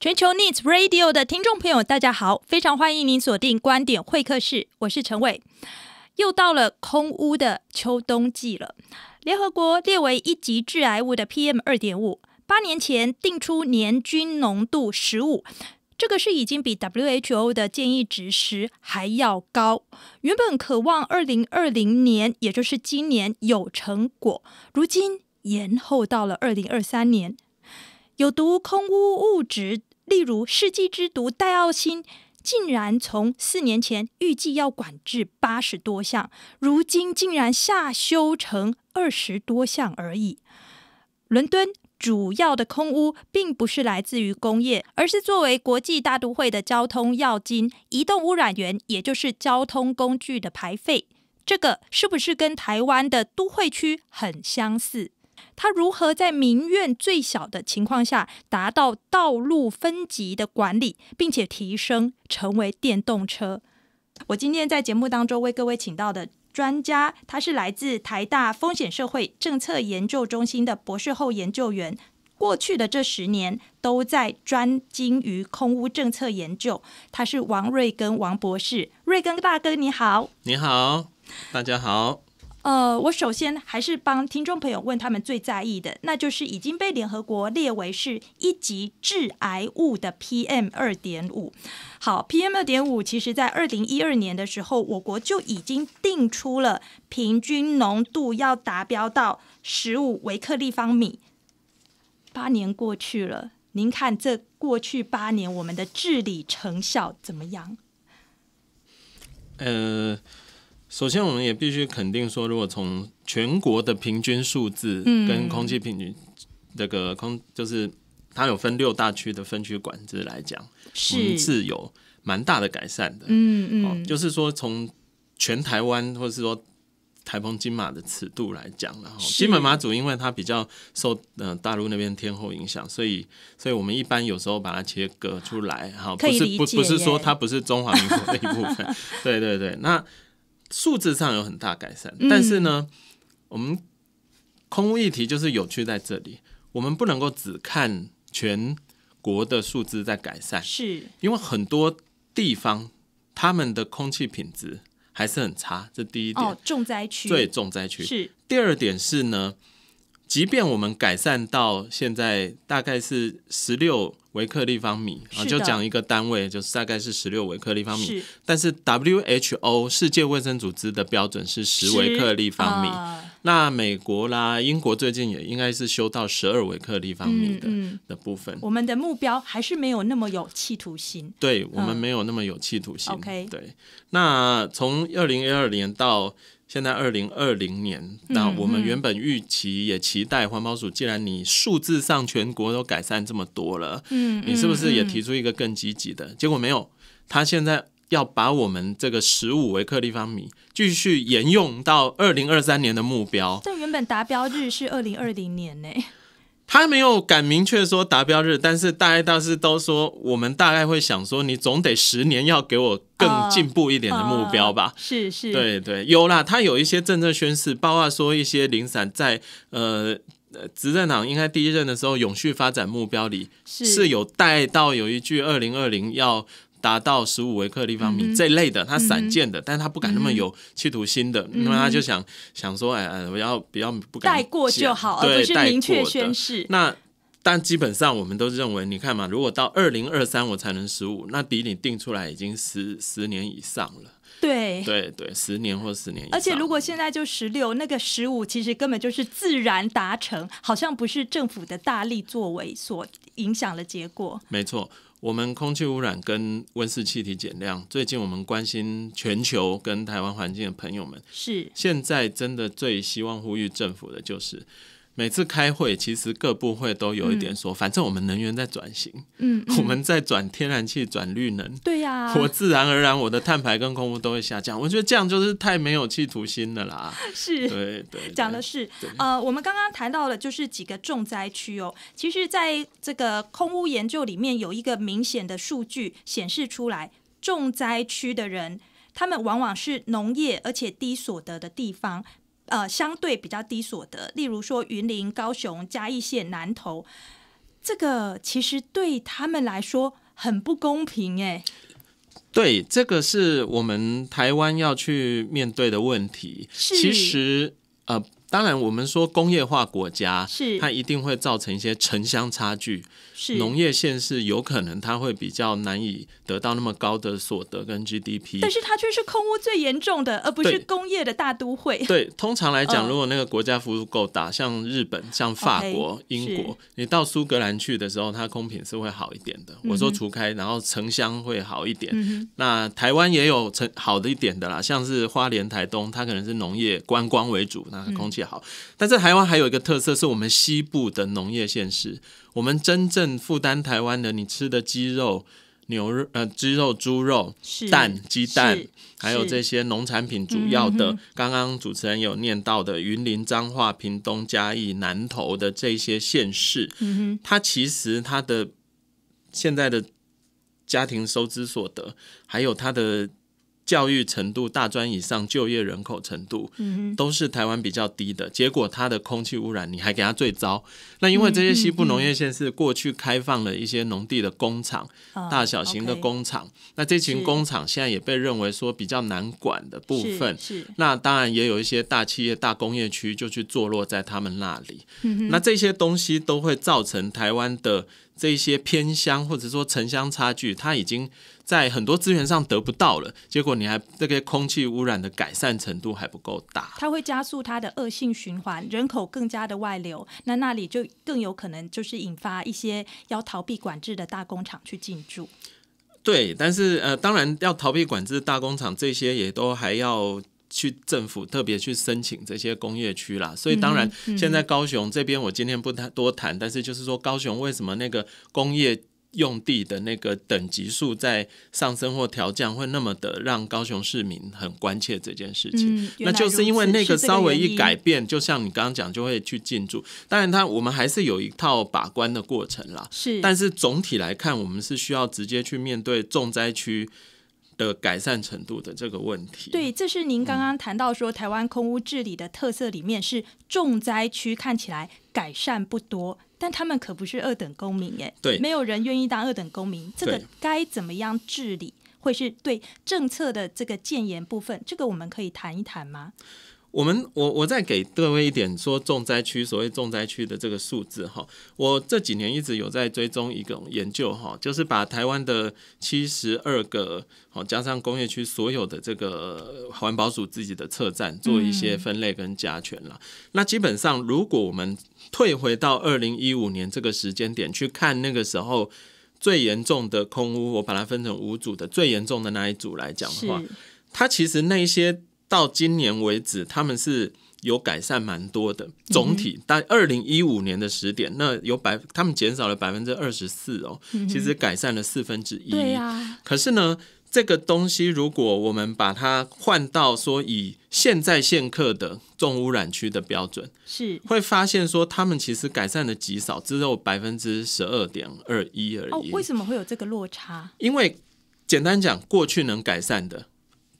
全球 Needs Radio 的听众朋友，大家好，非常欢迎您锁定观点会客室，我是陈伟。又到了空屋的秋冬季了。联合国列为一级致癌物的 PM 二点五，八年前定出年均浓度十五，这个是已经比 WHO 的建议值时还要高。原本渴望二零二零年，也就是今年有成果，如今延后到了二零二三年。有毒空污物质。例如，世纪之毒戴奥辛，竟然从四年前预计要管制八十多项，如今竟然下修成二十多项而已。伦敦主要的空污，并不是来自于工业，而是作为国际大都会的交通要金，移动污染源，也就是交通工具的排废。这个是不是跟台湾的都会区很相似？他如何在民怨最小的情况下，达到道路分级的管理，并且提升成为电动车？我今天在节目当中为各位请到的专家，他是来自台大风险社会政策研究中心的博士后研究员，过去的这十年都在专精于空屋政策研究。他是王瑞根王博士，瑞根大哥你好，你好，大家好。呃，我首先还是帮听众朋友问他们最在意的，那就是已经被联合国列为是一级致癌物的 PM 二点五。好，PM 二点五，其实在二零一二年的时候，我国就已经定出了平均浓度要达标到十五微克立方米。八年过去了，您看这过去八年我们的治理成效怎么样？呃。首先，我们也必须肯定说，如果从全国的平均数字跟空气平均，这个空就是它有分六大区的分区管制来讲，是是有蛮大的改善的。嗯嗯，就是说从全台湾或是说台风金马的尺度来讲后金门马祖因为它比较受呃大陆那边天候影响，所以所以我们一般有时候把它切割出来，哈，不是不不是说它不是中华民国的一部分。对对对，那。数字上有很大改善，但是呢，我们空屋一题就是有趣在这里。我们不能够只看全国的数字在改善，是因为很多地方他们的空气品质还是很差，这第一点，重灾区，最重灾区。是第二点是呢。即便我们改善到现在大概是十六微克立方米，啊，就讲一个单位，就是大概是十六微克立方米。但是 WHO 世界卫生组织的标准是十微克立方米。那美国啦、英国最近也应该是修到十二微克立方米的的部分。我们的目标还是没有那么有企图心。对我们没有那么有企图心。OK，对。那从二零二二年到。现在二零二零年，那我们原本预期也期待环保署，既然你数字上全国都改善这么多了，嗯，你是不是也提出一个更积极的？结果没有，他现在要把我们这个十五微克立方米继续沿用到二零二三年的目标。但原本达标日是二零二零年呢。他没有敢明确说达标日，但是大概倒是都说，我们大概会想说，你总得十年要给我更进步一点的目标吧？是是，对对，有啦，他有一些政策宣示，包括说一些零散在呃，执政党应该第一任的时候永续发展目标里是有带到有一句二零二零要。达到十五维克立方米这类的，它散见的，但是他不敢那么有企图心的，那么他就想想说，哎哎，我要比较不敢带过就好，而不是明确宣誓。那但基本上我们都认为，你看嘛，如果到二零二三我才能十五，那比你定出来已经十十年以上了。对对对，十年或十年以上。而且如果现在就十六，那个十五其实根本就是自然达成，好像不是政府的大力作为所影响的结果。没错，我们空气污染跟温室气体减量，最近我们关心全球跟台湾环境的朋友们，是现在真的最希望呼吁政府的就是。每次开会，其实各部会都有一点说，反正我们能源在转型，嗯，我们在转天然气，转绿能，对呀，我自然而然我的碳排跟空污都会下降。我觉得这样就是太没有企图心的啦。是，对对，讲的是，呃，我们刚刚谈到了就是几个重灾区哦。其实，在这个空污研究里面，有一个明显的数据显示出来，重灾区的人，他们往往是农业而且低所得的地方。呃，相对比较低所得，例如说云林、高雄、嘉义县、南投，这个其实对他们来说很不公平，哎，对，这个是我们台湾要去面对的问题。是，其实呃，当然我们说工业化国家是，它一定会造成一些城乡差距。农业县市有可能它会比较难以得到那么高的所得跟 GDP，但是它却是空屋最严重的，而不是工业的大都会。对，通常来讲，如果那个国家幅度够大，像日本、像法国、英国，你到苏格兰去的时候，它空品是会好一点的。我说除开，然后城乡会好一点。那台湾也有城好的一点的啦，像是花莲、台东，它可能是农业观光为主，那空气好。但是台湾还有一个特色，是我们西部的农业县市，我们真正。负担台湾的你吃的鸡肉、牛肉、呃鸡肉、猪肉、蛋、鸡蛋，还有这些农产品主要的，刚刚主持人有念到的云林、彰化、屏东、嘉义、南投的这些县市，嗯它其实它的现在的家庭收支所得，还有它的。教育程度、大专以上就业人口程度，都是台湾比较低的。结果，它的空气污染你还给它最糟。那因为这些西部农业县是过去开放了一些农地的工厂，大小型的工厂。那这群工厂现在也被认为说比较难管的部分。是，那当然也有一些大企业、大工业区就去坐落在他们那里。那这些东西都会造成台湾的这些偏乡或者说城乡差距，它已经。在很多资源上得不到了，结果你还这个空气污染的改善程度还不够大，它会加速它的恶性循环，人口更加的外流，那那里就更有可能就是引发一些要逃避管制的大工厂去进驻。对，但是呃，当然要逃避管制大工厂这些也都还要去政府特别去申请这些工业区啦，所以当然现在高雄这边我今天不太多谈，但是就是说高雄为什么那个工业。用地的那个等级数在上升或调降，会那么的让高雄市民很关切这件事情。那就是因为那个稍微一改变，就像你刚刚讲，就会去进驻。当然，它我们还是有一套把关的过程啦。是，但是总体来看，我们是需要直接去面对重灾区的改善程度的这个问题。对，这是您刚刚谈到说，台湾空屋治理的特色里面是重灾区看起来改善不多。但他们可不是二等公民耶。对，没有人愿意当二等公民，这个该怎么样治理，或是对政策的这个建言部分，这个我们可以谈一谈吗？我们我我再给各位一点说重灾区，所谓重灾区的这个数字哈，我这几年一直有在追踪一个研究哈，就是把台湾的七十二个好加上工业区所有的这个环保署自己的测站做一些分类跟加权了。那基本上，如果我们退回到二零一五年这个时间点去看那个时候最严重的空屋，我把它分成五组的最严重的那一组来讲的话，它其实那一些。到今年为止，他们是有改善蛮多的总体，但二零一五年的十点，那有百他们减少了百分之二十四哦，其实改善了四分之一。对啊，可是呢，这个东西如果我们把它换到说以现在现客的重污染区的标准，是会发现说他们其实改善的极少，只有百分之十二点二一而已。哦，为什么会有这个落差？因为简单讲，过去能改善的。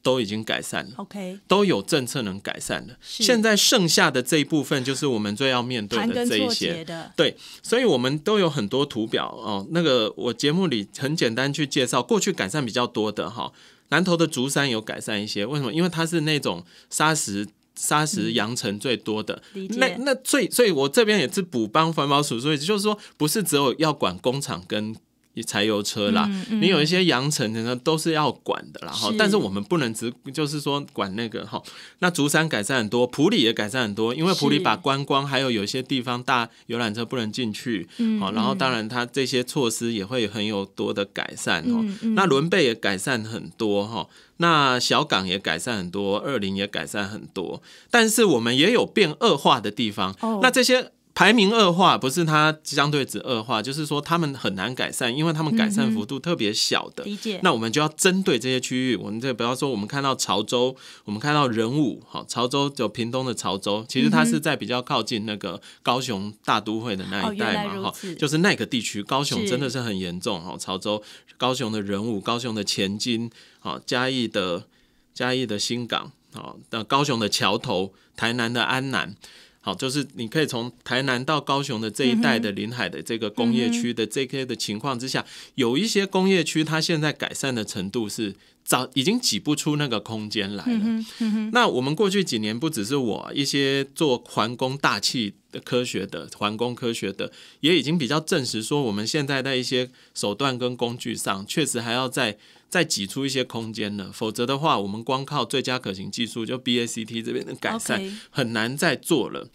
都已经改善了，OK，都有政策能改善了。现在剩下的这一部分就是我们最要面对的这一些，对，所以我们都有很多图表哦。那个我节目里很简单去介绍，过去改善比较多的哈，南投的竹山有改善一些，为什么？因为它是那种砂石砂石扬尘最多的，那那最所以，我这边也是补帮环保署，所以就是说不是只有要管工厂跟。柴油车啦，你有一些扬尘，等等都是要管的啦。哈，但是我们不能只就是说管那个哈。那竹山改善很多，普里也改善很多，因为普里把观光还有有些地方大游览车不能进去，好，然后当然它这些措施也会很有多的改善哦。那伦贝也改善很多哈，那小港也改善很多，二林也改善很多，但是我们也有变恶化的地方。那这些。排名恶化不是它相对值恶化，就是说他们很难改善，因为他们改善幅度特别小的。理解。那我们就要针对这些区域，我们这不要说，我们看到潮州，我们看到人武，好，潮州就屏东的潮州，其实它是在比较靠近那个高雄大都会的那一带嘛，哈，就是那个地区，高雄真的是很严重，哈，潮州、高雄的人武、高雄的前金、好嘉义的嘉义的新港、好那高雄的桥头、台南的安南。好，就是你可以从台南到高雄的这一带的临海的这个工业区的这些的情况之下，有一些工业区，它现在改善的程度是早已经挤不出那个空间来了。那我们过去几年，不只是我一些做环工大气的科学的环工科学的，也已经比较证实说，我们现在在一些手段跟工具上，确实还要在。再挤出一些空间了，否则的话，我们光靠最佳可行技术就 BACT 这边的改善很难再做了。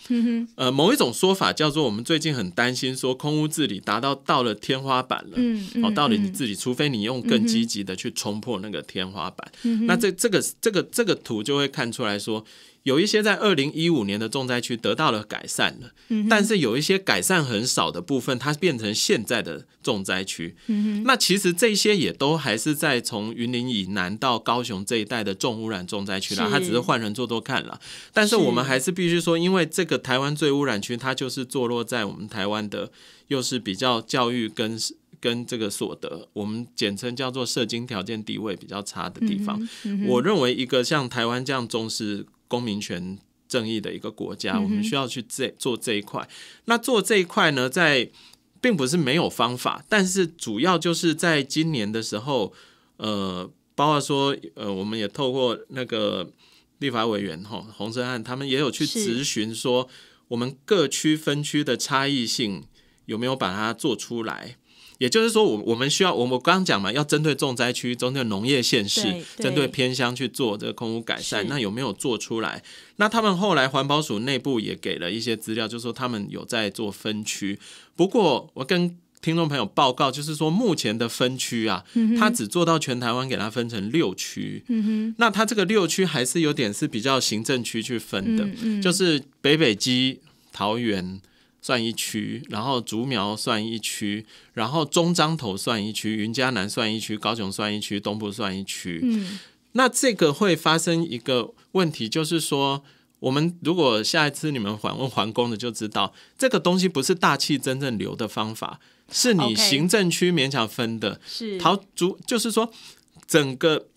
呃，某一种说法叫做，我们最近很担心说空屋治理达到到了天花板了。哦，到了你自己，除非你用更积极的去冲破那个天花板。那这这个这个这个图就会看出来说。有一些在二零一五年的重灾区得到了改善了，但是有一些改善很少的部分，它变成现在的重灾区。那其实这些也都还是在从云林以南到高雄这一带的重污染重灾区了。它只是换人做做看了，但是我们还是必须说，因为这个台湾最污染区，它就是坐落在我们台湾的，又是比较教育跟跟这个所得，我们简称叫做社经条件地位比较差的地方。我认为一个像台湾这样重视。公民权正义的一个国家，我们需要去这做这一块。那做这一块呢，在并不是没有方法，但是主要就是在今年的时候，呃，包括说，呃，我们也透过那个立法委员哈，洪生汉他们也有去咨询说，我们各区分区的差异性有没有把它做出来。也就是说，我我们需要，我们刚刚讲嘛，要针对重灾区、针对农业县市、针对偏乡去做这个空污改善，那有没有做出来？那他们后来环保署内部也给了一些资料，就说他们有在做分区。不过我跟听众朋友报告，就是说目前的分区啊，他只做到全台湾给它分成六区。嗯哼，那它这个六区还是有点是比较行政区去分的，就是北北基、桃园。算一区，然后竹苗算一区，然后中彰头算一区，云嘉南算一区，高雄算一区，东部算一区。嗯，那这个会发生一个问题，就是说，我们如果下一次你们访问环工的，就知道这个东西不是大气真正流的方法，是你行政区勉强分的。是。桃竹就是说，整个。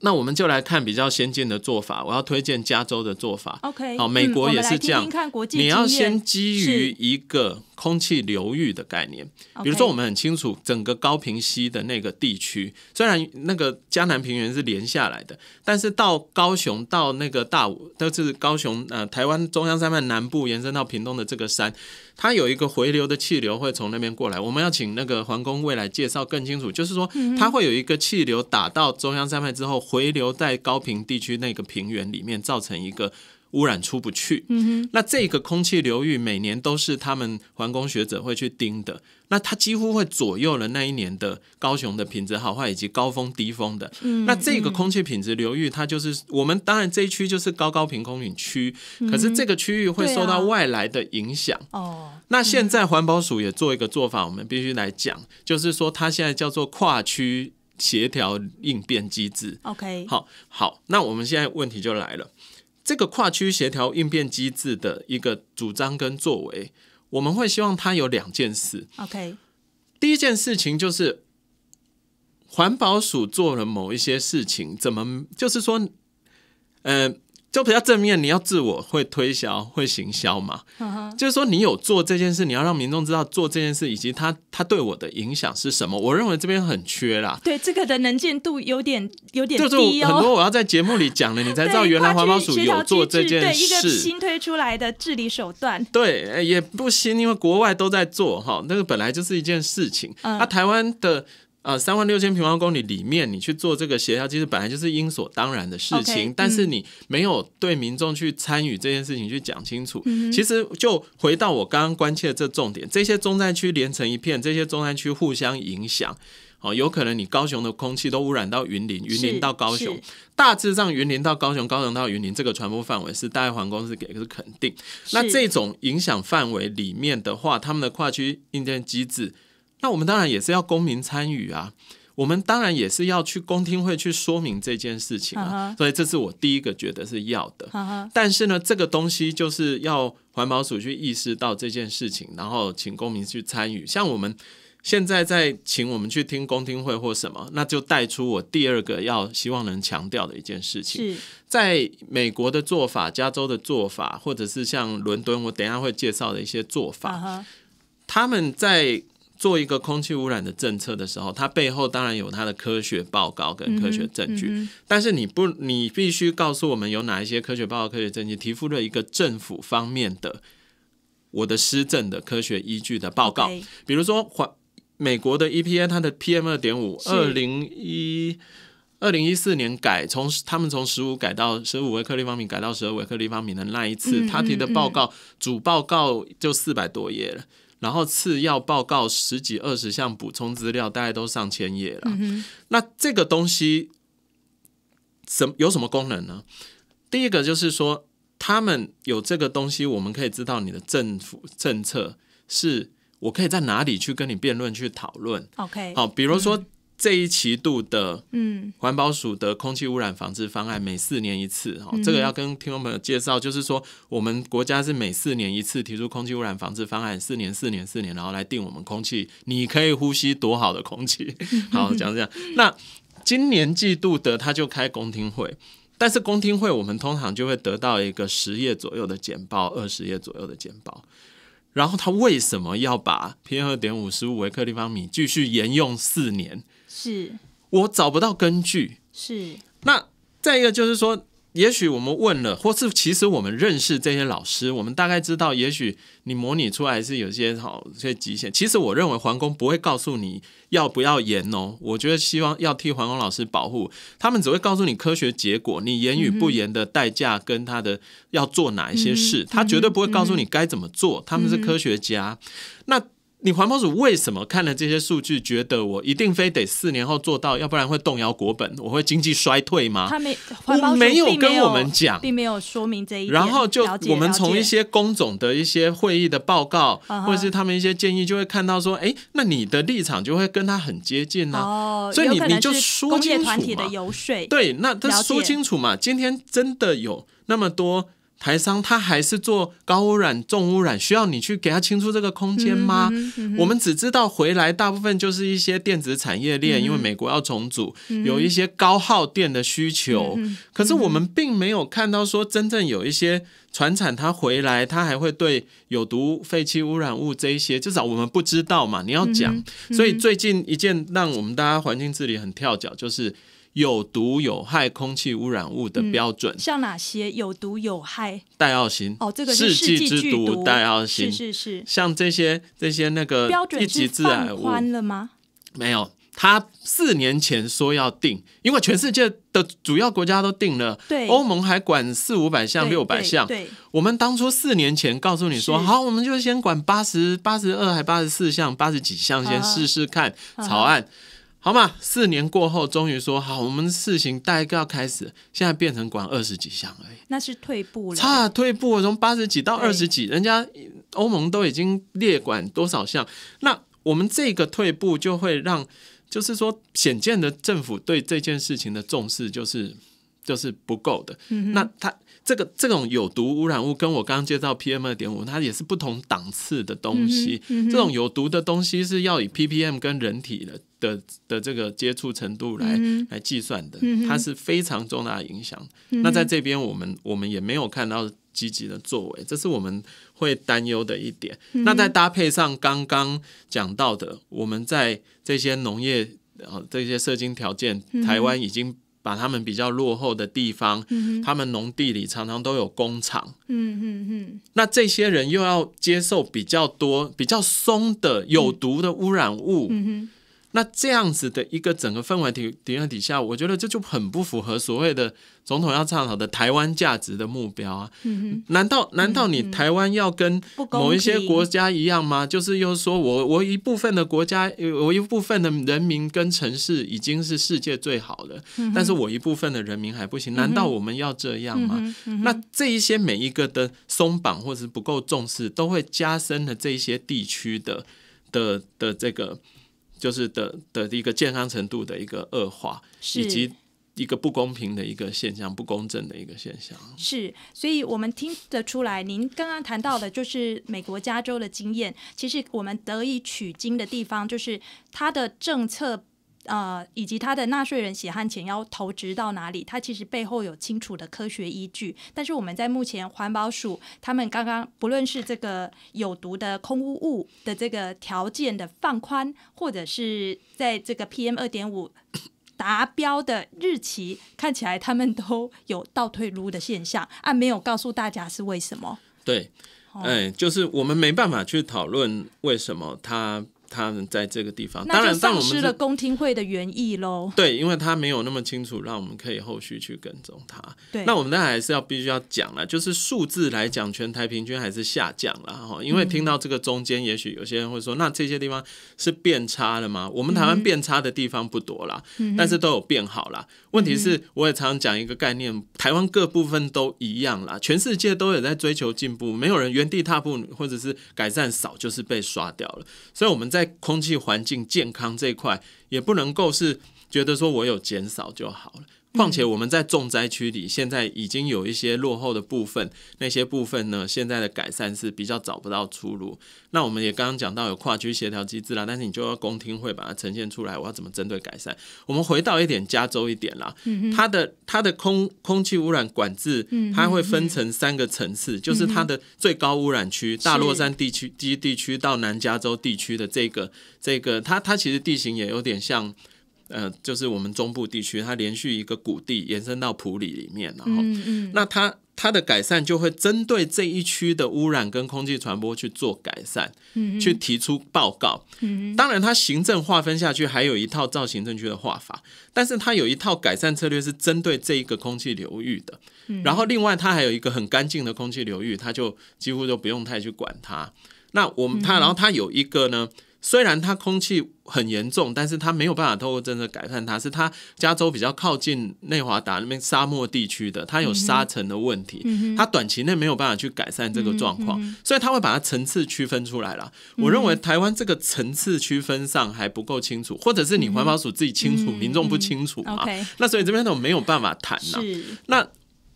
那我们就来看比较先进的做法，我要推荐加州的做法。OK，好，美国也是这样。你要先基于一个。空气流域的概念，比如说我们很清楚，整个高平溪的那个地区，虽然那个江南平原是连下来的，但是到高雄到那个大武都是高雄呃台湾中央山脉南部延伸到屏东的这个山，它有一个回流的气流会从那边过来。我们要请那个皇宫未来介绍更清楚，就是说它会有一个气流打到中央山脉之后回流在高平地区那个平原里面，造成一个。污染出不去，嗯哼。那这个空气流域每年都是他们环工学者会去盯的，那它几乎会左右了那一年的高雄的品质好坏以及高峰低峰的。嗯，那这个空气品质流域它就是我们当然这一区就是高高频空品区，可是这个区域会受到外来的影响。哦，那现在环保署也做一个做法，我们必须来讲，就是说它现在叫做跨区协调应变机制。OK，好，好，那我们现在问题就来了。这个跨区协调应变机制的一个主张跟作为，我们会希望它有两件事。OK，第一件事情就是环保署做了某一些事情，怎么就是说，嗯。就比较正面，你要自我会推销，会行销嘛，就是说你有做这件事，你要让民众知道做这件事，以及他他对我的影响是什么。我认为这边很缺啦。对这个的能见度有点有点低哦。就是很多我要在节目里讲了，你才知道原来环保署有做这件事。对一个新推出来的治理手段，对也不新，因为国外都在做哈。那个本来就是一件事情，啊，台湾的。啊，三万六千平方公里里面，你去做这个协调机制，本来就是应所当然的事情。但是你没有对民众去参与这件事情去讲清楚。其实就回到我刚刚关切这重点，这些中山区连成一片，这些中山区互相影响。哦，有可能你高雄的空气都污染到云林，云林到高雄，大致上云林到高雄，高雄到云林这个传播范围是大环公司给是肯定。那这种影响范围里面的话，他们的跨区应变机制。那我们当然也是要公民参与啊，我们当然也是要去公听会去说明这件事情啊，所以这是我第一个觉得是要的。但是呢，这个东西就是要环保署去意识到这件事情，然后请公民去参与。像我们现在在请我们去听公听会或什么，那就带出我第二个要希望能强调的一件事情：在美国的做法、加州的做法，或者是像伦敦，我等一下会介绍的一些做法，他们在。做一个空气污染的政策的时候，它背后当然有它的科学报告跟科学证据，但是你不，你必须告诉我们有哪一些科学报告、科学证据。提出了一个政府方面的，我的施政的科学依据的报告，比如说环美国的 EPA，它的 PM 二点五二零一二零一四年改从他们从十五改到十五微克立方米，改到十二微克立方米的那一次，他提的报告主报告就四百多页了。然后次要报告十几二十项补充资料，大概都上千页了。那这个东西什有什么功能呢？第一个就是说，他们有这个东西，我们可以知道你的政府政策是我可以在哪里去跟你辩论、去讨论。OK，好，比如说。这一期度的嗯环保署的空气污染防治方案每四年一次哈，这个要跟听众朋友介绍，就是说我们国家是每四年一次提出空气污染防治方案，四年四年四年，然后来定我们空气你可以呼吸多好的空气，好讲讲。那今年季度的他就开公听会，但是公听会我们通常就会得到一个十页左右的简报，二十页左右的简报。然后他为什么要把 PM 二点五十五微克立方米继续沿用四年？是我找不到根据，是那再一个就是说，也许我们问了，或是其实我们认识这些老师，我们大概知道，也许你模拟出来是有些好些极限。其实我认为皇宫不会告诉你要不要严哦，我觉得希望要替皇宫老师保护，他们只会告诉你科学结果，你严与不严的代价跟他的要做哪一些事，他绝对不会告诉你该怎么做，他们是科学家。那。你环保署为什么看了这些数据，觉得我一定非得四年后做到，要不然会动摇国本，我会经济衰退吗？他没，我没有跟我们讲，并没有说明这一点。然后就我们从一些工总的一些会议的报告，或者是他们一些建议，就会看到说，哎，那你的立场就会跟他很接近呢。哦，所以你你就说清楚嘛。对，那他说清楚嘛。今天真的有那么多。台商他还是做高污染、重污染，需要你去给他清除这个空间吗？我们只知道回来大部分就是一些电子产业链，因为美国要重组，有一些高耗电的需求。可是我们并没有看到说真正有一些船厂它回来，它还会对有毒废气污染物这一些，至少我们不知道嘛。你要讲，所以最近一件让我们大家环境治理很跳脚，就是。有毒有害空气污染物的标准像哪些？有毒有害，戴奥星，哦，这个世纪之毒戴奥星，是是是，像这些这些那个标准是放宽了吗？没有，他四年前说要定，因为全世界的主要国家都定了，对，欧盟还管四五百项、六百项，对。我们当初四年前告诉你说，好，我们就先管八十八十二还八十四项八十几项，先试试看草案。好嘛，四年过后，终于说好，我们事情大概要开始，现在变成管二十几项而已，那是退步了，差退步，从八十几到二十几，人家欧盟都已经列管多少项，那我们这个退步就会让，就是说显见的政府对这件事情的重视就是。就是不够的。那它这个这种有毒污染物，跟我刚刚介绍 P M 二点五，它也是不同档次的东西。这种有毒的东西是要以 P P M 跟人体的的的这个接触程度来来计算的，它是非常重大的影响。那在这边我们我们也没有看到积极的作为，这是我们会担忧的一点。那在搭配上刚刚讲到的，我们在这些农业啊这些射精条件，台湾已经。把他们比较落后的地方，他们农地里常常都有工厂。嗯那这些人又要接受比较多、比较松的有毒的污染物。嗯哼。那这样子的一个整个氛围底底下，我觉得这就很不符合所谓的总统要倡导的台湾价值的目标啊。嗯难道难道你台湾要跟某一些国家一样吗？就是又说我我一部分的国家有一部分的人民跟城市已经是世界最好的，但是我一部分的人民还不行？难道我们要这样吗？那这一些每一个的松绑或者是不够重视，都会加深了这些地区的的的这个。就是的的一个健康程度的一个恶化，以及一个不公平的一个现象，不公正的一个现象。是，所以我们听得出来，您刚刚谈到的，就是美国加州的经验。其实我们得以取经的地方，就是它的政策。呃，以及他的纳税人血汗钱要投植到哪里？他其实背后有清楚的科学依据，但是我们在目前环保署他们刚刚不论是这个有毒的空污物的这个条件的放宽，或者是在这个 PM 二点五达标的日期，看起来他们都有倒退路的现象啊，没有告诉大家是为什么？对，哎，就是我们没办法去讨论为什么他。他们在这个地方，当然，丧失了公听会的原意喽。对，因为他没有那么清楚，让我们可以后续去跟踪他。对，那我们然还是要必须要讲了，就是数字来讲，全台平均还是下降了哈。因为听到这个中间，也许有些人会说，那这些地方是变差了吗？我们台湾变差的地方不多了，但是都有变好了。问题是，我也常常讲一个概念，台湾各部分都一样了，全世界都有在追求进步，没有人原地踏步，或者是改善少就是被刷掉了。所以我们在。在空气环境健康这一块，也不能够是觉得说我有减少就好了。况且我们在重灾区里，现在已经有一些落后的部分，那些部分呢，现在的改善是比较找不到出路。那我们也刚刚讲到有跨区协调机制啦，但是你就要公听会把它呈现出来，我要怎么针对改善？我们回到一点加州一点啦，它的它的空空气污染管制，它会分成三个层次，就是它的最高污染区、大洛杉地区、及地区到南加州地区的这个这个，它它其实地形也有点像。呃，就是我们中部地区，它连续一个谷地延伸到埔里里面，然后，那它它的改善就会针对这一区的污染跟空气传播去做改善，去提出报告。当然，它行政划分下去还有一套造行政区的划法，但是它有一套改善策略是针对这一个空气流域的。然后另外它还有一个很干净的空气流域，它就几乎就不用太去管它。那我们它，然后它有一个呢。虽然它空气很严重，但是它没有办法透过政策改善。它是它加州比较靠近内华达那边沙漠地区的，它有沙尘的问题，它短期内没有办法去改善这个状况，所以它会把它层次区分出来了。我认为台湾这个层次区分上还不够清楚，或者是你环保署自己清楚，民众不清楚嘛？那所以这边都没有办法谈呐。那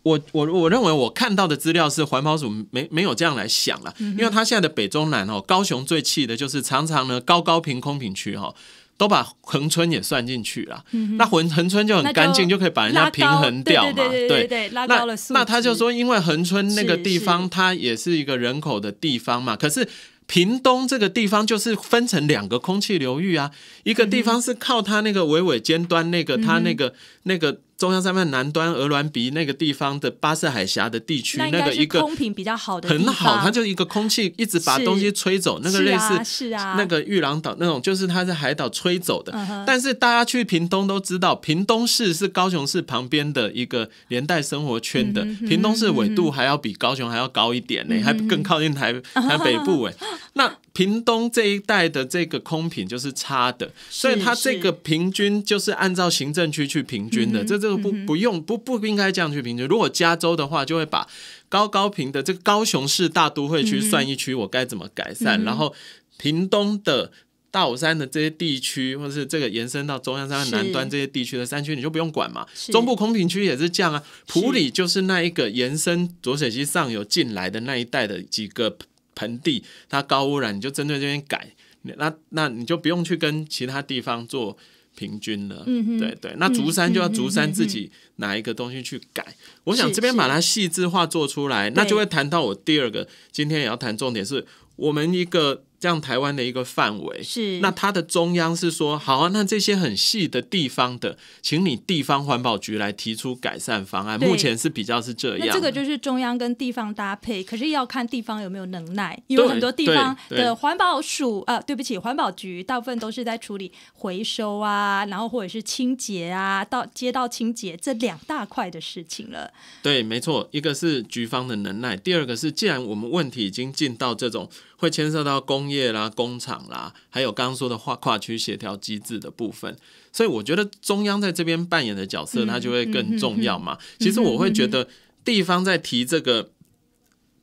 我我我认为我看到的资料是环保署没没有这样来想了，因为他现在的北中南哦，高雄最气的就是常常呢高高平空平区哈，都把恒春也算进去了，那恒恒春就很干净，就可以把人家平衡掉嘛。对对对对，拉高了那他就说，因为恒春那个地方它也是一个人口的地方嘛，可是屏东这个地方就是分成两个空气流域啊，一个地方是靠它那个尾尾尖端那个它那个那个。中央山脉南端鹅銮鼻那个地方的巴士海峡的地区，那个一个空比较好的，很好，它就一个空气一直把东西吹走，那个类似是啊，那个玉郎岛那种，就是它在海岛吹走的。但是大家去屏东都知道，屏东市是高雄市旁边的一个连带生活圈的，屏东市纬度还要比高雄还要高一点呢，还更靠近台台北部哎，那。屏东这一带的这个空品就是差的，所以它这个平均就是按照行政区去平均的，这这个不不用不不应该这样去平均。如果加州的话，就会把高高平的这个高雄市大都会区算一区，我该怎么改善？然后屏东的大武山的这些地区，或者是这个延伸到中央山的南端这些地区的山区，你就不用管嘛。中部空坪区也是这样啊。普里就是那一个延伸浊水溪上游进来的那一带的几个。盆地它高污染，你就针对这边改，那那你就不用去跟其他地方做平均了，对对。那竹山就要竹山自己拿一个东西去改，我想这边把它细致化做出来，那就会谈到我第二个今天也要谈重点，是我们一个。这样台湾的一个范围是，那它的中央是说好啊，那这些很细的地方的，请你地方环保局来提出改善方案。目前是比较是这样。这个就是中央跟地方搭配，可是要看地方有没有能耐。有很多地方的环保署啊，对不起，环保局大部分都是在处理回收啊，然后或者是清洁啊，到街道清洁这两大块的事情了。对，没错，一个是局方的能耐，第二个是既然我们问题已经进到这种。会牵涉到工业啦、工厂啦，还有刚刚说的跨跨区协调机制的部分，所以我觉得中央在这边扮演的角色，它就会更重要嘛。其实我会觉得，地方在提这个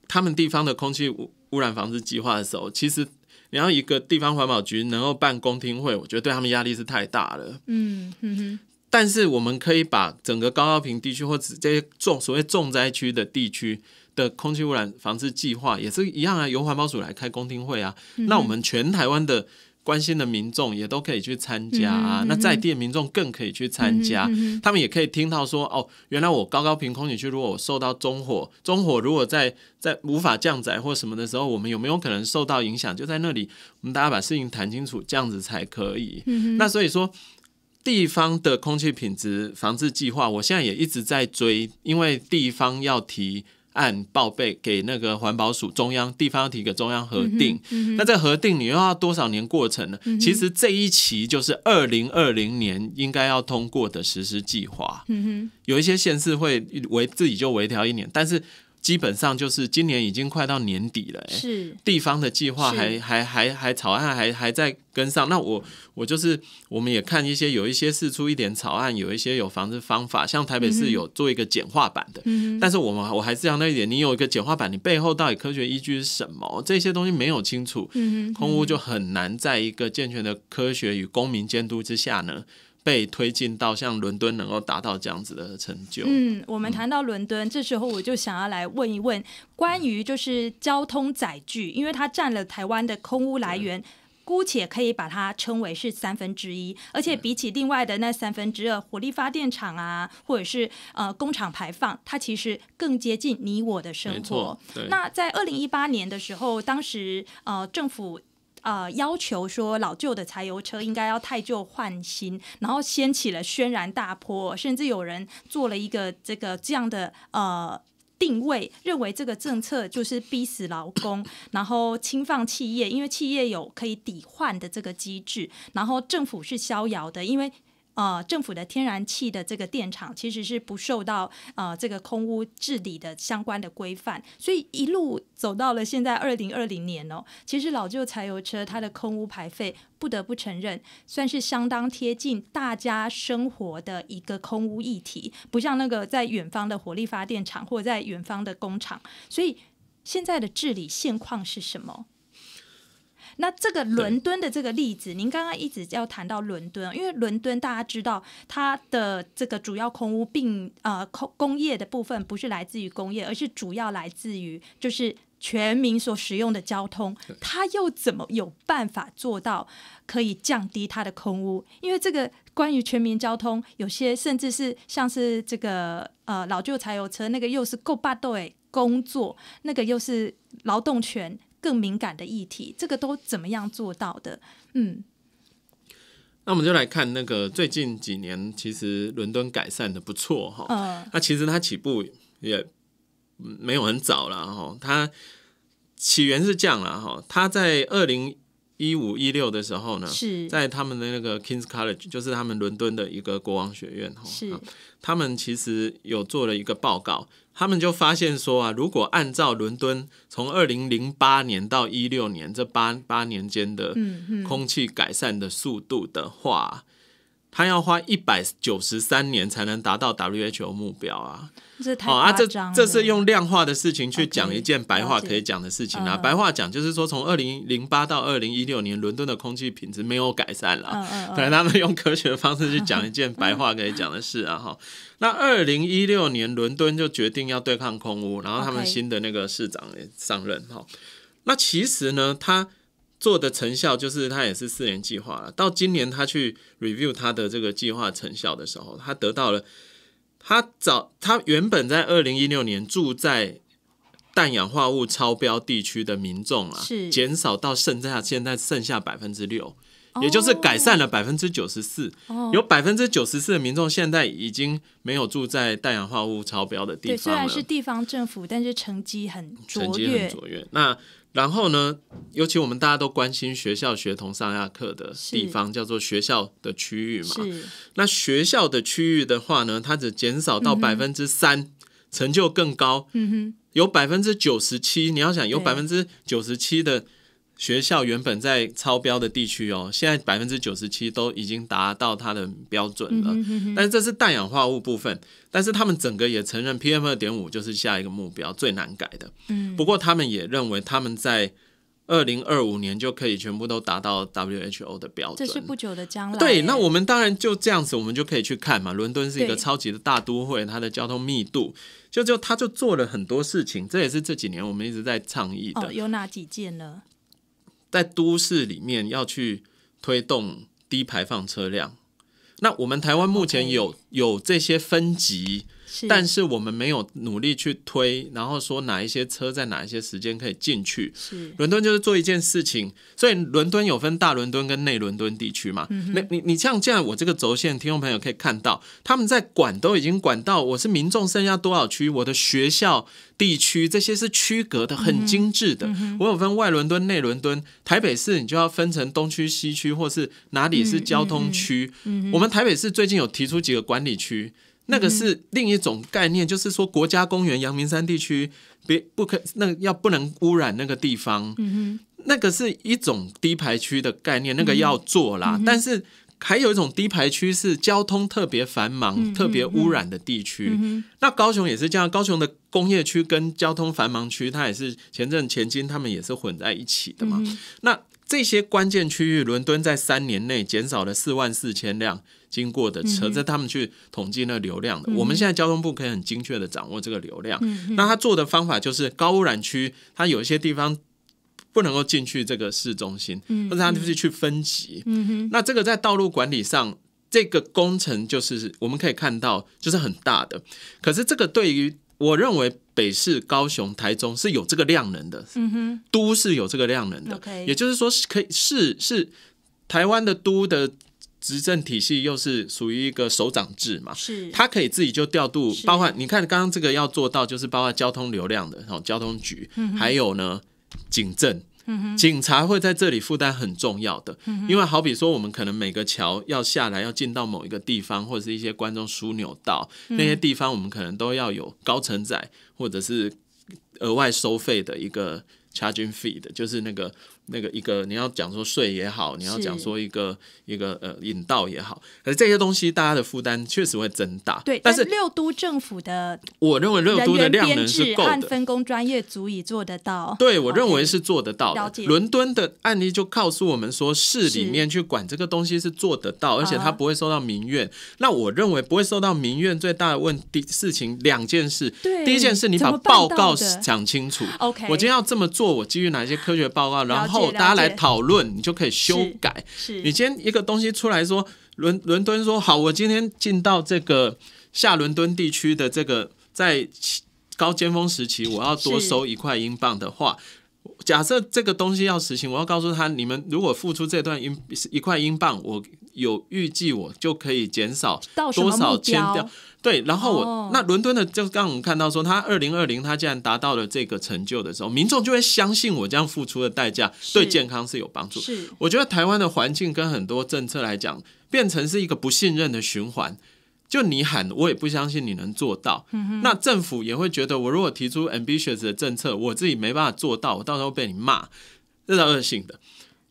他们地方的空气污染防治计划的时候，其实你要一个地方环保局能够办公听会，我觉得对他们压力是太大了。嗯嗯哼。但是我们可以把整个高高平地区或者这些重所谓重灾区的地区。的空气污染防治计划也是一样啊，由环保署来开公听会啊。那我们全台湾的关心的民众也都可以去参加啊。那在地的民众更可以去参加，他们也可以听到说哦，原来我高高凭空去，如果我受到中火，中火如果在在无法降载或什么的时候，我们有没有可能受到影响？就在那里，我们大家把事情谈清楚，这样子才可以。那所以说，地方的空气品质防治计划，我现在也一直在追，因为地方要提。按报备给那个环保署，中央、地方要提给中央核定。那在核定，你又要多少年过程呢？其实这一期就是二零二零年应该要通过的实施计划。嗯有一些县市会为自己就微调一年，但是。基本上就是今年已经快到年底了，是地方的计划还还还还草案还还在跟上。那我我就是我们也看一些有一些试出一点草案，有一些有防治方法，像台北市有做一个简化版的。但是我们我还是强调一点，你有一个简化版，你背后到底科学依据是什么？这些东西没有清楚，空屋就很难在一个健全的科学与公民监督之下呢。被推进到像伦敦能够达到这样子的成就。嗯，我们谈到伦敦，这时候我就想要来问一问，关于就是交通载具，因为它占了台湾的空污来源，姑且可以把它称为是三分之一，而且比起另外的那三分之二火力发电厂啊，或者是呃工厂排放，它其实更接近你我的生活。对。那在二零一八年的时候，当时呃政府。呃，要求说老旧的柴油车应该要汰旧换新，然后掀起了轩然大波，甚至有人做了一个这个这样的呃定位，认为这个政策就是逼死劳工，然后侵犯企业，因为企业有可以抵换的这个机制，然后政府是逍遥的，因为。啊，政府的天然气的这个电厂其实是不受到啊这个空污治理的相关的规范，所以一路走到了现在二零二零年哦。其实老旧柴油车它的空污排废，不得不承认算是相当贴近大家生活的一个空污议题，不像那个在远方的火力发电厂或者在远方的工厂。所以现在的治理现况是什么？那这个伦敦的这个例子，您刚刚一直要谈到伦敦，因为伦敦大家知道它的这个主要空污并啊空工业的部分不是来自于工业，而是主要来自于就是全民所使用的交通。它又怎么有办法做到可以降低它的空污？因为这个关于全民交通，有些甚至是像是这个呃老旧柴油车，那个又是够霸道诶工作那个又是劳动权。更敏感的议题，这个都怎么样做到的？嗯，那我们就来看那个最近几年，其实伦敦改善的不错哈。嗯，那其实它起步也没有很早了哈。它起源是这样了哈。它在二零一五一六的时候呢，在他们的那个 King's College，就是他们伦敦的一个国王学院哈。是，他们其实有做了一个报告。他们就发现说啊，如果按照伦敦从二零零八年到一六年这八八年间的空气改善的速度的话。他要花一百九十三年才能达到 WHO 目标啊！好啊，这这是用量化的事情去讲一件白话可以讲的事情啊。白话讲就是说，从二零零八到二零一六年，伦敦的空气品质没有改善了。能他们用科学方式去讲一件白话可以讲的事啊。哈，那二零一六年伦敦就决定要对抗空污，然后他们新的那个市长上任哈。那其实呢，他。做的成效就是，他也是四年计划了。到今年他去 review 他的这个计划成效的时候，他得到了，他早他原本在二零一六年住在氮氧化物超标地区的民众啊，是减少到剩下现在剩下百分之六，也就是改善了百分之九十四。哦，有百分之九十四的民众现在已经没有住在氮氧化物超标的地。方。虽然是地方政府，但是成绩很卓越。卓越。那。然后呢？尤其我们大家都关心学校学童上下课的地方，叫做学校的区域嘛。那学校的区域的话呢，它只减少到百分之三，成就更高。嗯哼。有百分之九十七，你要想，有百分之九十七的。学校原本在超标的地区哦，现在百分之九十七都已经达到它的标准了。但是这是氮氧化物部分，但是他们整个也承认，P M 二点五就是下一个目标最难改的。嗯，不过他们也认为，他们在二零二五年就可以全部都达到 W H O 的标准。这是不久的将来。对，那我们当然就这样子，我们就可以去看嘛。伦敦是一个超级的大都会，它的交通密度，就就他就做了很多事情。这也是这几年我们一直在倡议的。有哪几件呢？在都市里面要去推动低排放车辆，那我们台湾目前有有这些分级。但是我们没有努力去推，然后说哪一些车在哪一些时间可以进去。是，伦敦就是做一件事情，所以伦敦有分大伦敦跟内伦敦地区嘛。嗯。那你你像这样，我这个轴线，听众朋友可以看到，他们在管都已经管到我是民众剩下多少区，我的学校地区这些是区隔的，很精致的。我有分外伦敦、内伦敦。台北市你就要分成东区、西区，或是哪里是交通区。嗯。我们台北市最近有提出几个管理区。那个是另一种概念，就是说国家公园阳明山地区别不可，那个要不能污染那个地方。嗯那个是一种低排区的概念，那个要做啦。但是还有一种低排区是交通特别繁忙、特别污染的地区。那高雄也是这样，高雄的工业区跟交通繁忙区，它也是前阵前金他们也是混在一起的嘛。那这些关键区域，伦敦在三年内减少了四万四千辆。经过的车在他们去统计那流量的，我们现在交通部可以很精确的掌握这个流量。那他做的方法就是高污染区，它有一些地方不能够进去这个市中心，嗯，那他就是去分级。嗯那这个在道路管理上，这个工程就是我们可以看到就是很大的。可是这个对于我认为北市、高雄、台中是有这个量能的，嗯哼，都是有这个量能的。O K.，也就是说是可以是是台湾的都的。执政体系又是属于一个首长制嘛？是，他可以自己就调度，包括你看刚刚这个要做到，就是包括交通流量的，然后交通局，还有呢，警政，警察会在这里负担很重要的，因为好比说我们可能每个桥要下来要进到某一个地方，或者是一些观众枢纽道那些地方，我们可能都要有高承载或者是额外收费的一个 charging fee 的，就是那个。那个一个你要讲说税也好，你要讲说一个一个呃引导也好，可是这些东西大家的负担确实会增大。对，但是六都政府的我认为六都的量能是够的，分工专业足以做得到。对，我认为是做得到。的。伦敦的案例就告诉我们说，市里面去管这个东西是做得到，而且他不会受到民怨。那我认为不会受到民怨最大的问题事情两件事。对。第一件事，你把报告讲清楚。OK。我今天要这么做，我基于哪些科学报告，然后。大家来讨论，你就可以修改。你今天一个东西出来说，伦伦敦说好，我今天进到这个下伦敦地区的这个在高尖峰时期，我要多收一块英镑的话，假设这个东西要实行，我要告诉他，你们如果付出这段英一块英镑，我。有预计，我就可以减少多少千掉？对，然后我那伦敦的，就是刚刚我们看到说，他二零二零，他竟然达到了这个成就的时候，民众就会相信我这样付出的代价对健康是有帮助。是，我觉得台湾的环境跟很多政策来讲，变成是一个不信任的循环。就你喊，我也不相信你能做到。那政府也会觉得，我如果提出 ambitious 的政策，我自己没办法做到，我到时候被你骂，这是恶性的。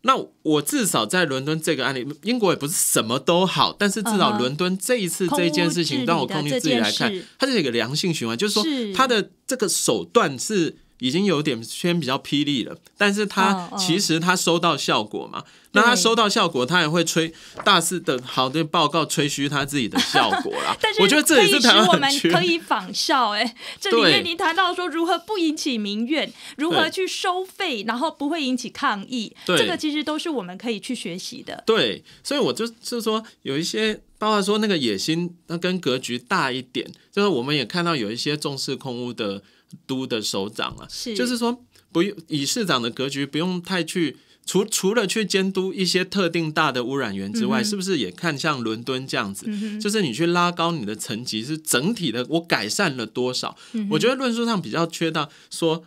那我至少在伦敦这个案例，英国也不是什么都好，但是至少伦敦这一次这件事情，让我控逆自己来看，它是一个良性循环，就是说它的这个手段是。已经有点偏比较霹雳了，但是他其实他收到效果嘛？那他收到效果，他也会吹大肆的好的报告，吹嘘他自己的效果啦。但是我觉得，其实我们可以仿效，哎，这里面您谈到说如何不引起民怨，如何去收费，然后不会引起抗议，这个其实都是我们可以去学习的。对，所以我就是说，有一些，包括说那个野心，那跟格局大一点，就是我们也看到有一些重视空屋的。都的首长啊，是就是说不用以市长的格局，不用太去除除了去监督一些特定大的污染源之外，是不是也看像伦敦这样子？就是你去拉高你的层级，是整体的我改善了多少？我觉得论述上比较缺到说，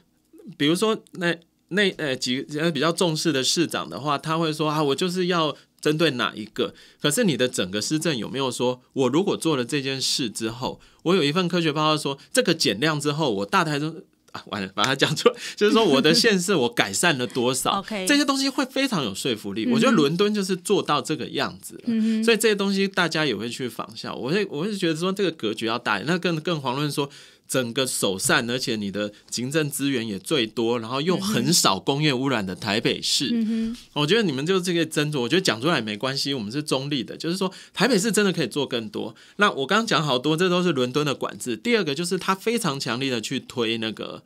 比如说那那呃几呃比较重视的市长的话，他会说啊，我就是要。针对哪一个？可是你的整个施政有没有说，我如果做了这件事之后，我有一份科学报告说，这个减量之后，我大台中啊完了，把它讲出来，就是说我的县市我改善了多少？这些东西会非常有说服力。我觉得伦敦就是做到这个样子，所以这些东西大家也会去仿效。我会我会觉得说这个格局要大，那更更遑论说。整个首善，而且你的行政资源也最多，然后又很少工业污染的台北市，我觉得你们就是这个斟酌。我觉得讲出来也没关系，我们是中立的，就是说台北市真的可以做更多。那我刚刚讲好多，这都是伦敦的管制。第二个就是他非常强力的去推那个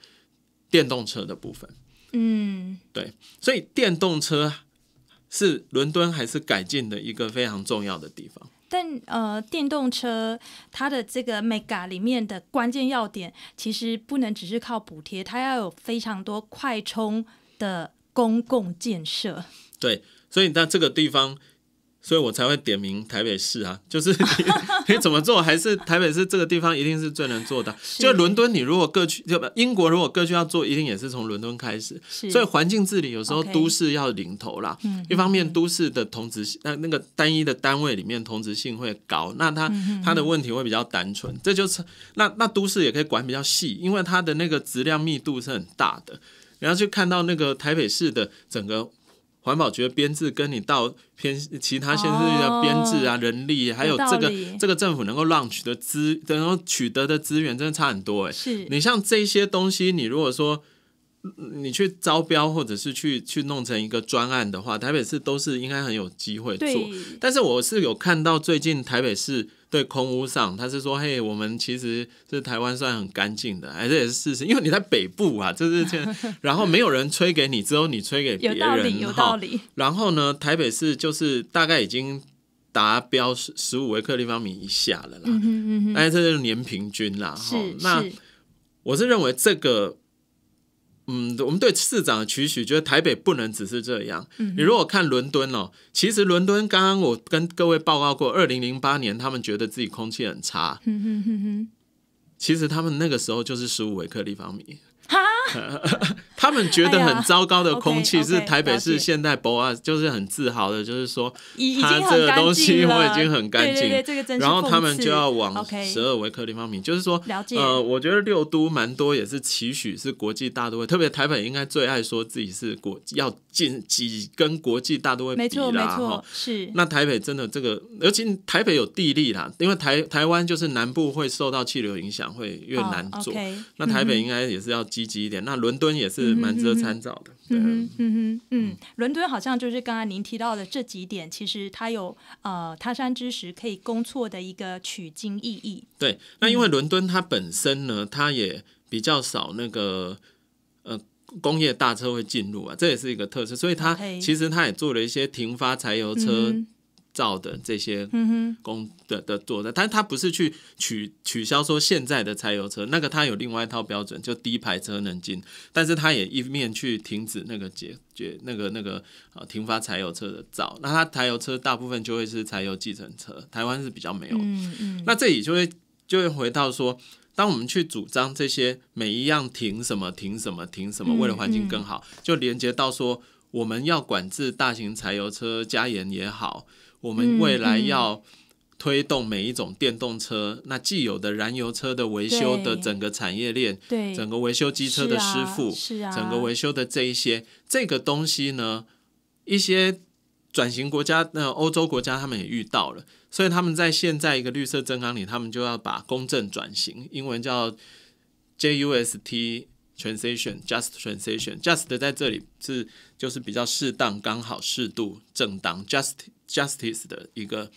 电动车的部分。嗯，对，所以电动车是伦敦还是改进的一个非常重要的地方。但呃，电动车它的这个 mega 里面的关键要点，其实不能只是靠补贴，它要有非常多快充的公共建设。对，所以那这个地方。所以我才会点名台北市啊，就是 你怎么做，还是台北市这个地方一定是最能做的。就伦敦，你如果各区，就英国如果各区要做，一定也是从伦敦开始。所以环境治理有时候都市要领头啦。一方面，都市的同质性，那那个单一的单位里面同质性会高，那它它的问题会比较单纯。这就是那那都市也可以管比较细，因为它的那个质量密度是很大的。然后就看到那个台北市的整个。环保局的编制跟你到偏其他县市的编制啊，人力还有这个这个政府能够让取的资，然后取得的资源真的差很多哎。是你像这些东西，你如果说你去招标或者是去去弄成一个专案的话，台北市都是应该很有机会做。但是我是有看到最近台北市。对空屋上，他是说：“嘿，我们其实是台湾算很干净的，哎，这也是事实，因为你在北部啊，就是，然后没有人吹给你，只有你吹给别人，有道理，有道理。然后呢，台北市就是大概已经达标十十五微克立方米以下了啦，但是这是年平均啦。是，那我是认为这个。”嗯，我们对市长的取许，觉得台北不能只是这样。你如果看伦敦哦，其实伦敦刚刚我跟各位报告过，二零零八年他们觉得自己空气很差，其实他们那个时候就是十五微克立方米。哈，他们觉得很糟糕的空气是台北市现代博啊，就是很自豪的，就是说他这个东西已经很干净，然后他们就要往十二维克立方米，就是说，呃，我觉得六都蛮多，也是期许是国际大都会，特别台北应该最爱说自己是国，要进几跟国际大都会比啦，哈，是。那台北真的这个，而且台北有地利啦，因为台台湾就是南部会受到气流影响，会越难做。那台北应该也是要。积极一点，那伦敦也是蛮值得参照的。嗯嗯嗯，伦敦好像就是刚刚您提到的这几点，其实它有呃他山之石可以攻错的一个取经意义。对，那因为伦敦它本身呢，它也比较少那个呃工业大车会进入啊，这也是一个特色，所以它其实它也做了一些停发柴油车。造的这些工的的做的，但是它不是去取取消说现在的柴油车，那个它有另外一套标准，就低排车能进，但是它也一面去停止那个解解那个那个啊停发柴油车的造，那它柴油车大部分就会是柴油计程车，台湾是比较没有，嗯嗯，那这里就会就会回到说，当我们去主张这些每一样停什么停什么停什么，为了环境更好，就连接到说我们要管制大型柴油车加盐也好。我们未来要推动每一种电动车，那既有的燃油车的维修的整个产业链，对整个维修机车的师傅是啊，整个维修的这一些这个东西呢，一些转型国家，那欧洲国家他们也遇到了，所以他们在现在一个绿色增纲里，他们就要把公正转型，英文叫 J U S T transition，just transition，just 在这里是就是比较适当、刚好、适度、正当，just。Justice 的一个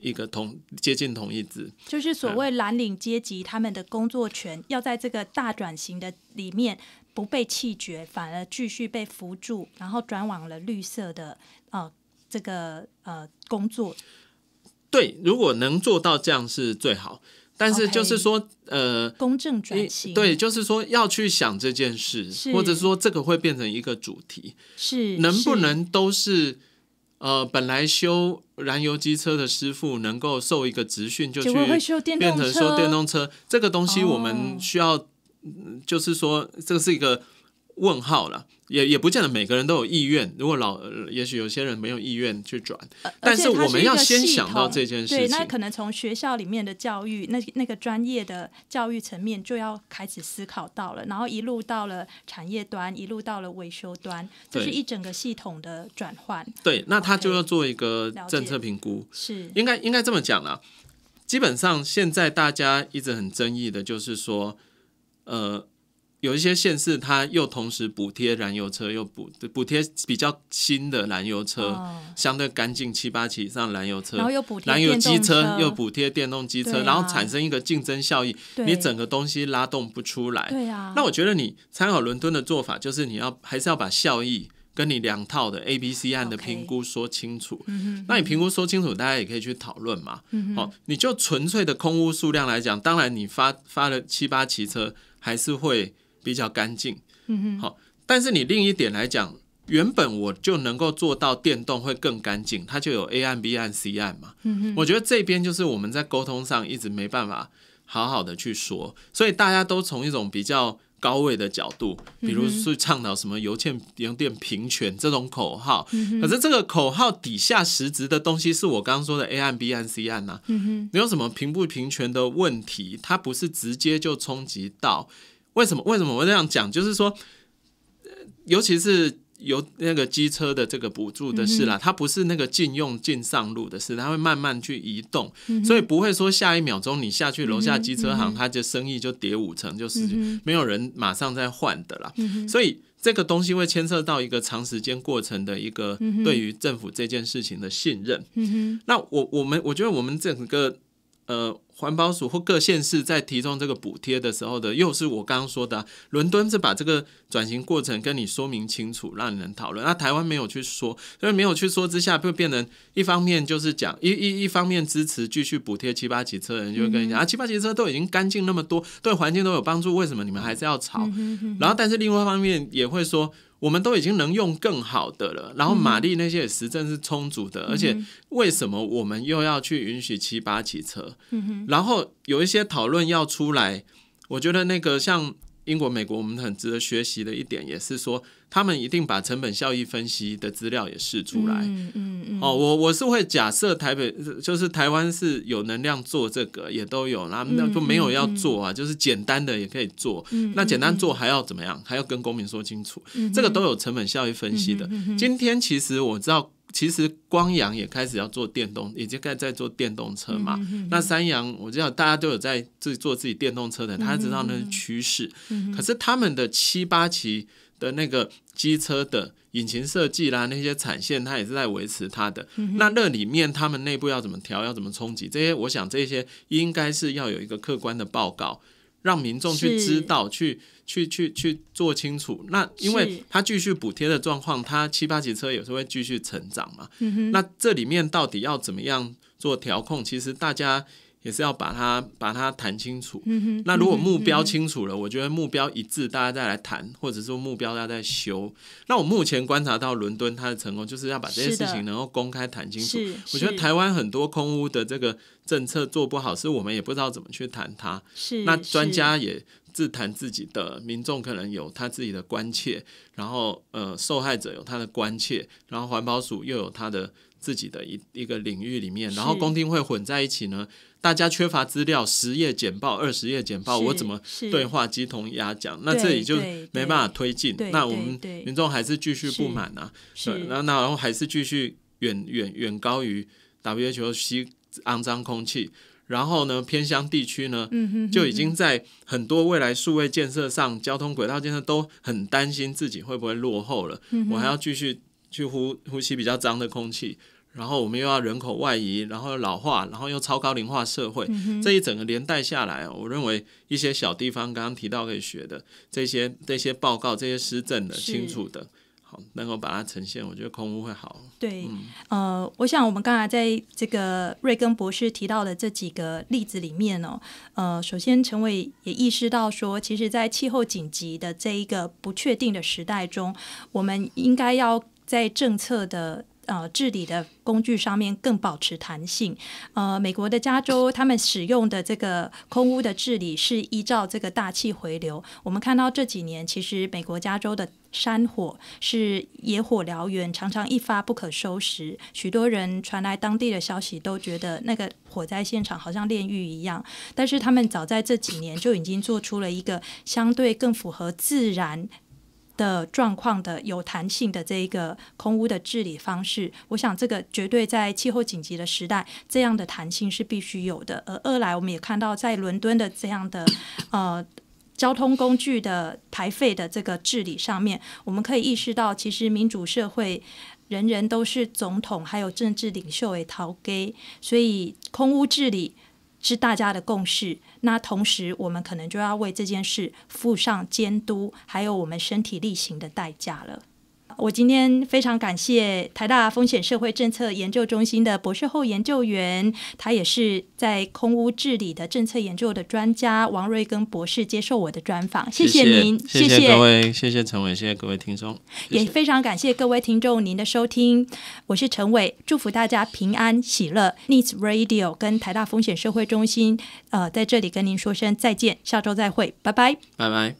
一个同接近同义字，就是所谓蓝领阶级他们的工作权要在这个大转型的里面不被弃绝，反而继续被扶助，然后转往了绿色的啊这个呃工作。对，如果能做到这样是最好，但是就是说呃公正转型，对，就是说要去想这件事，或者说这个会变成一个主题，是能不能都是。呃，本来修燃油机车的师傅能够受一个职训，就去变成说电动车这个东西，我们需要，就是说这是一个。问号了，也也不见得每个人都有意愿。如果老，也许有些人没有意愿去转，但是我们要先想到这件事情。那可能从学校里面的教育，那那个专业的教育层面就要开始思考到了，然后一路到了产业端，一路到了维修端，这是一整个系统的转换。对，那他就要做一个政策评估，是应该应该这么讲了。基本上现在大家一直很争议的就是说，呃。有一些县市，它又同时补贴燃油车，又补补贴比较新的燃油车，相对干净七八起以上燃油车，燃油机车又补贴电动机车，然后产生一个竞争效益，你整个东西拉动不出来。对啊。那我觉得你参考伦敦的做法，就是你要还是要把效益跟你两套的 A、B、C 案的评估说清楚。那你评估说清楚，大家也可以去讨论嘛。嗯好，你就纯粹的空屋数量来讲，当然你发发了七八骑车，还是会。比较干净，嗯哼，好，但是你另一点来讲，原本我就能够做到电动会更干净，它就有 A 案、B 案、C 案嘛，嗯哼，我觉得这边就是我们在沟通上一直没办法好好的去说，所以大家都从一种比较高位的角度，比如是倡导什么油电油电平权这种口号，可是这个口号底下实质的东西是我刚刚说的 A 案、B 案、C 案呐，嗯哼，没有什么平不平权的问题，它不是直接就冲击到。为什么？为什么我这样讲？就是说，尤其是有那个机车的这个补助的事啦，它不是那个禁用、禁上路的事，它会慢慢去移动，所以不会说下一秒钟你下去楼下机车行，它就生意就跌五成，就是没有人马上再换的啦。所以这个东西会牵涉到一个长时间过程的一个对于政府这件事情的信任。那我我们我觉得我们整个呃。环保署或各县市在提供这个补贴的时候的，又是我刚刚说的，伦敦是把这个转型过程跟你说明清楚，让人讨论。那台湾没有去说，所以没有去说之下，就变成一方面就是讲一一一方面支持继续补贴七八级车，人就会跟你讲啊，七八级车都已经干净那么多，对环境都有帮助，为什么你们还是要吵？然后，但是另外一方面也会说。我们都已经能用更好的了，然后马力那些时阵是充足的，而且为什么我们又要去允许七八骑车？然后有一些讨论要出来，我觉得那个像。英国、美国，我们很值得学习的一点也是说，他们一定把成本效益分析的资料也试出来。嗯嗯嗯。哦，我我是会假设台北就是台湾是有能量做这个，也都有，啦。那就没有要做啊，就是简单的也可以做。那简单做还要怎么样？还要跟公民说清楚，这个都有成本效益分析的。今天其实我知道。其实光阳也开始要做电动，也就在在做电动车嘛。那三阳我知道大家都有在自己做自己电动车的，他知道那趋势。可是他们的七八期的那个机车的引擎设计啦，那些产线，它也是在维持它的。那那里面他们内部要怎么调，要怎么冲击这些，我想这些应该是要有一个客观的报告。让民众去知道，去去去去做清楚。那因为他继续补贴的状况，他七八级车也是会继续成长嘛。那这里面到底要怎么样做调控？其实大家。也是要把它把它谈清楚。嗯那如果目标清楚了，我觉得目标一致，大家再来谈，或者说目标要再修。那我目前观察到伦敦它的成功，就是要把这件事情能够公开谈清楚。我觉得台湾很多空屋的这个政策做不好，是我们也不知道怎么去谈它。是。那专家也自谈自己的，民众可能有他自己的关切，然后呃受害者有他的关切，然后环保署又有他的自己的一一个领域里面，然后公听会混在一起呢。大家缺乏资料，十页简报、二十页简报，我怎么对话鸡同鸭讲？那这里就没办法推进。那我们民众还是继续不满啊。那那然后还是继续远远远高于 WHO 吸肮脏空气。然后呢，偏乡地区呢，就已经在很多未来数位建设上、交通轨道建设都很担心自己会不会落后了。我还要继续去呼呼吸比较脏的空气。然后我们又要人口外移，然后老化，然后又超高龄化社会，这一整个连带下来，我认为一些小地方刚刚提到可以学的这些这些报告，这些施政的清楚的，好能够把它呈现，我觉得空屋会好。对，呃，我想我们刚才在这个瑞根博士提到的这几个例子里面哦，呃，首先陈伟也意识到说，其实，在气候紧急的这一个不确定的时代中，我们应该要在政策的。呃，治理的工具上面更保持弹性。呃，美国的加州他们使用的这个空屋的治理是依照这个大气回流。我们看到这几年，其实美国加州的山火是野火燎原，常常一发不可收拾。许多人传来当地的消息，都觉得那个火灾现场好像炼狱一样。但是他们早在这几年就已经做出了一个相对更符合自然。的状况的有弹性的这一个空屋的治理方式，我想这个绝对在气候紧急的时代，这样的弹性是必须有的。而二来，我们也看到在伦敦的这样的呃交通工具的排废的这个治理上面，我们可以意识到，其实民主社会人人都是总统，还有政治领袖也逃给，所以空屋治理。是大家的共识。那同时，我们可能就要为这件事付上监督，还有我们身体力行的代价了。我今天非常感谢台大风险社会政策研究中心的博士后研究员，他也是在空屋治理的政策研究的专家王瑞根博士接受我的专访，谢谢您，谢谢各位，谢谢陈伟，谢谢各位听众，也非常感谢各位听众您的收听，我是陈伟，祝福大家平安喜乐，Needs Radio 跟台大风险社会中心，呃，在这里跟您说声再见，下周再会，拜拜，拜拜。